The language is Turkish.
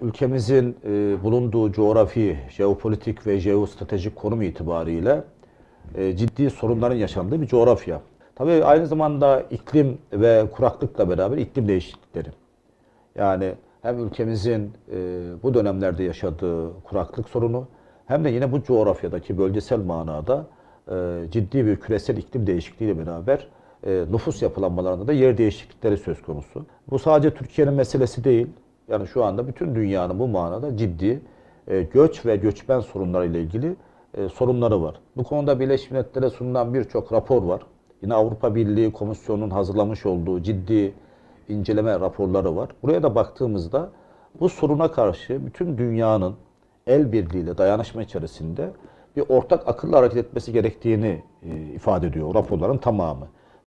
Ülkemizin e, bulunduğu coğrafi, jeopolitik ve jeostratejik konum itibariyle e, ciddi sorunların yaşandığı bir coğrafya. Tabii aynı zamanda iklim ve kuraklıkla beraber iklim değişiklikleri. Yani hem ülkemizin e, bu dönemlerde yaşadığı kuraklık sorunu hem de yine bu coğrafyadaki bölgesel manada e, ciddi bir küresel iklim değişikliğiyle beraber e, nüfus yapılanmalarında da yer değişiklikleri söz konusu. Bu sadece Türkiye'nin meselesi değil. Yani şu anda bütün dünyanın bu manada ciddi e, göç ve göçmen sorunlarıyla ilgili e, sorunları var. Bu konuda Birleşmiş Milletler'e sunulan birçok rapor var. Yine Avrupa Birliği Komisyonu'nun hazırlamış olduğu ciddi inceleme raporları var. Buraya da baktığımızda bu soruna karşı bütün dünyanın el birliğiyle dayanışma içerisinde bir ortak akıllı hareket etmesi gerektiğini e, ifade ediyor raporların tamamı.